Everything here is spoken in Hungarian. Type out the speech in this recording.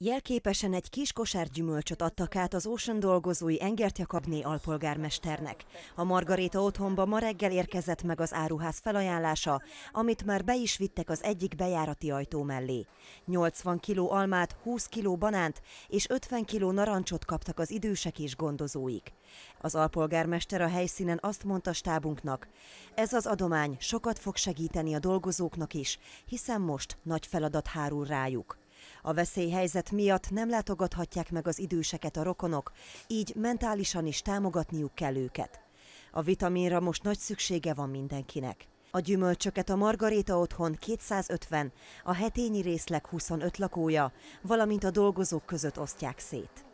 Jelképesen egy kis kosár gyümölcsöt adtak át az Ocean dolgozói Engert Jakabné alpolgármesternek. A Margaréta otthonba ma reggel érkezett meg az áruház felajánlása, amit már be is vittek az egyik bejárati ajtó mellé. 80 kiló almát, 20 kiló banánt és 50 kiló narancsot kaptak az idősek és gondozóik. Az alpolgármester a helyszínen azt mondta stábunknak, ez az adomány sokat fog segíteni a dolgozóknak is, hiszen most nagy feladat hárul rájuk. A veszélyhelyzet miatt nem látogathatják meg az időseket a rokonok, így mentálisan is támogatniuk kell őket. A vitaminra most nagy szüksége van mindenkinek. A gyümölcsöket a Margaréta otthon 250, a hetényi részleg 25 lakója, valamint a dolgozók között osztják szét.